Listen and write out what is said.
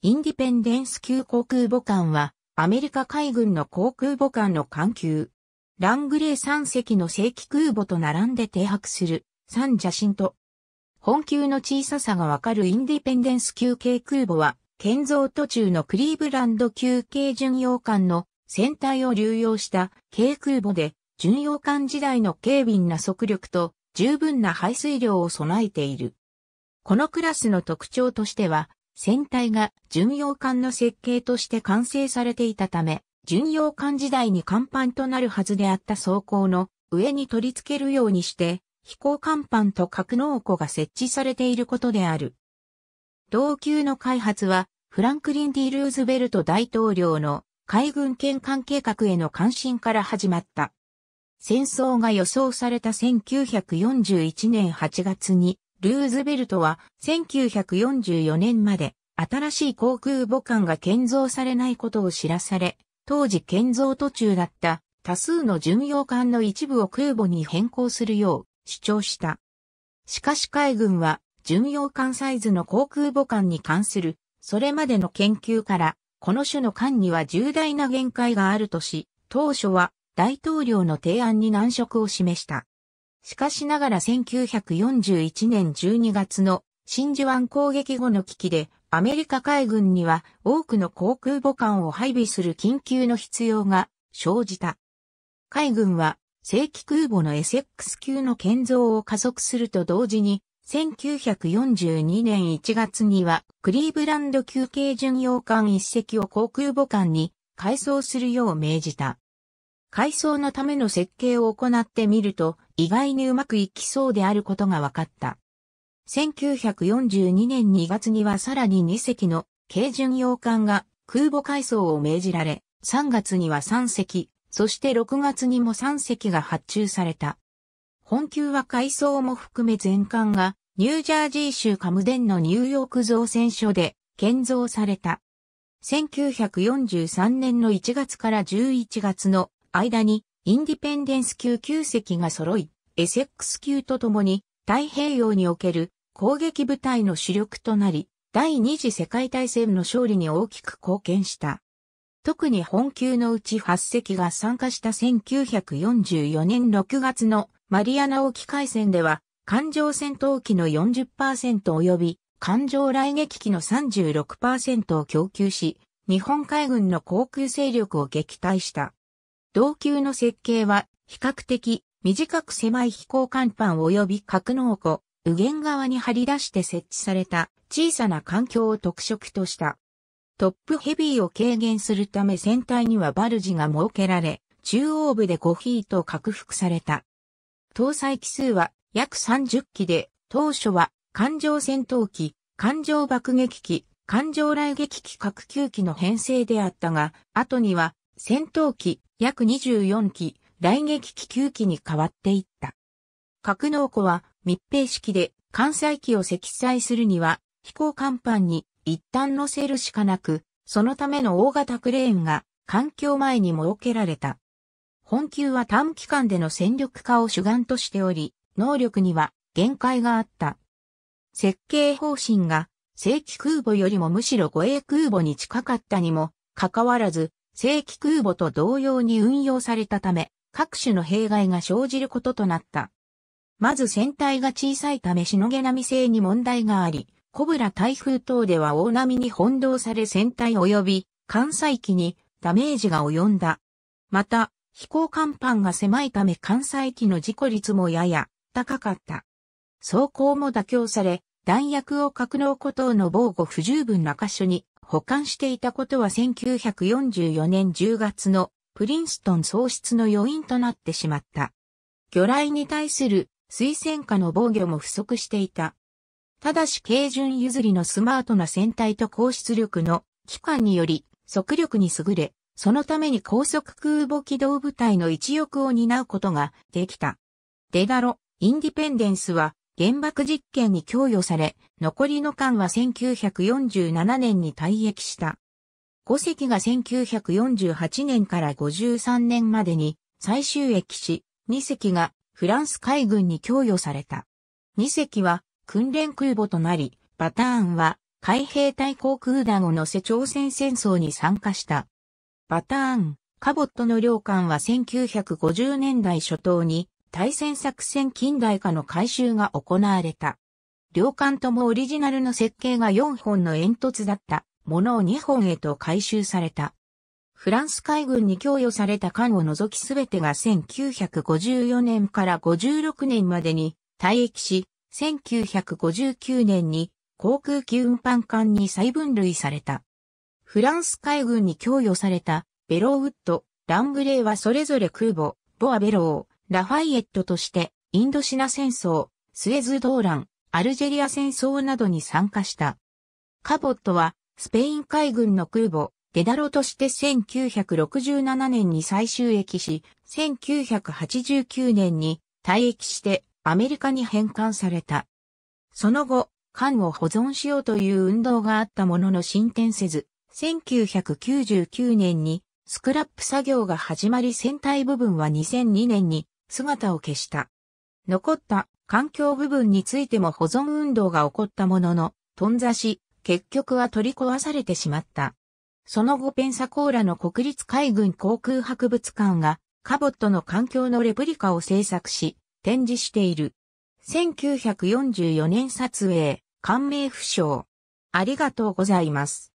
インディペンデンス級航空母艦は、アメリカ海軍の航空母艦の艦級。ラングレー3隻の正規空母と並んで停泊する、三邪神と。本級の小ささがわかるインディペンデンス級系空母は、建造途中のクリーブランド級系巡洋艦の船体を流用した軽空母で、巡洋艦時代の軽便な速力と十分な排水量を備えている。このクラスの特徴としては、船体が巡洋艦の設計として完成されていたため、巡洋艦時代に甲板となるはずであった装甲の上に取り付けるようにして、飛行甲板と格納庫が設置されていることである。同級の開発は、フランクリン・ディ・ルーズベルト大統領の海軍権艦計画への関心から始まった。戦争が予想された1941年8月にルーズベルトは1944年まで新しい航空母艦が建造されないことを知らされ、当時建造途中だった多数の巡洋艦の一部を空母に変更するよう主張した。しかし海軍は巡洋艦サイズの航空母艦に関するそれまでの研究からこの種の艦には重大な限界があるとし、当初は大統領の提案に難色を示した。しかしながら1941年12月の真珠湾攻撃後の危機でアメリカ海軍には多くの航空母艦を配備する緊急の必要が生じた。海軍は正規空母の SX 級の建造を加速すると同時に1942年1月にはクリーブランド級憩巡洋艦一隻を航空母艦に改装するよう命じた。改装のための設計を行ってみると意外にうまくいきそうであることが分かった。1942年2月にはさらに2隻の軽巡洋艦が空母改装を命じられ、3月には3隻、そして6月にも3隻が発注された。本級は改装も含め全艦がニュージャージー州カムデンのニューヨーク造船所で建造された。1943年の1月から11月の間にインディペンデンス級9隻が揃い、エセックス級とともに太平洋における攻撃部隊の主力となり、第二次世界大戦の勝利に大きく貢献した。特に本級のうち8隻が参加した1944年6月のマリアナ沖海戦では、艦上戦闘機の40%及び艦上来撃機の36%を供給し、日本海軍の航空勢力を撃退した。同級の設計は比較的短く狭い飛行甲板及び格納庫、右舷側に張り出して設置された小さな環境を特色とした。トップヘビーを軽減するため船体にはバルジが設けられ、中央部で5フィート拡幅された。搭載機数は約30機で、当初は艦上戦闘機、艦上爆撃機、艦上雷撃機各9機の編成であったが、後には戦闘機約24機、来撃機9機に変わっていった。格納庫は密閉式で艦載機を積載するには飛行甲板に一旦乗せるしかなく、そのための大型クレーンが環境前に設けられた。本級は短期間での戦力化を主眼としており、能力には限界があった。設計方針が正規空母よりもむしろ護衛空母に近かったにもかかわらず、正規空母と同様に運用されたため、各種の弊害が生じることとなった。まず船体が小さいためしのげ波性に問題があり、コブラ台風等では大波に翻弄され船体及び艦載機にダメージが及んだ。また、飛行甲板が狭いため艦載機の事故率もやや高かった。走行も妥協され、弾薬を格納庫等の防護不十分な箇所に保管していたことは1944年10月のプリンストン喪失の要因となってしまった。魚雷に対する水戦下の防御も不足していた。ただし軽巡譲りのスマートな船体と高出力の機関により速力に優れ、そのために高速空母機動部隊の一翼を担うことができた。デダロ、インディペンデンスは原爆実験に供与され、残りの艦は1947年に退役した。5隻が1948年から53年までに最終役し、2隻がフランス海軍に供与された。2隻は訓練空母となり、バターンは海兵隊航空団を乗せ朝鮮戦争に参加した。バターン、カボットの両艦は1950年代初頭に対戦作戦近代化の改修が行われた。両艦ともオリジナルの設計が4本の煙突だったものを2本へと改修された。フランス海軍に供与された艦を除きすべてが1954年から56年までに退役し、1959年に航空機運搬艦に再分類された。フランス海軍に供与されたベローウッド、ラングレーはそれぞれ空母、ボアベロラファイエットとしてインドシナ戦争、スエズ動乱、アルジェリア戦争などに参加した。カボットはスペイン海軍の空母、デダロとして1967年に再収益し、1989年に退役してアメリカに返還された。その後、艦を保存しようという運動があったものの進展せず、1999年にスクラップ作業が始まり船体部分は2002年に姿を消した。残った環境部分についても保存運動が起こったものの、頓挫し、結局は取り壊されてしまった。その後ペンサコーラの国立海軍航空博物館がカボットの環境のレプリカを制作し、展示している。1944年撮影、感銘不詳。ありがとうございます。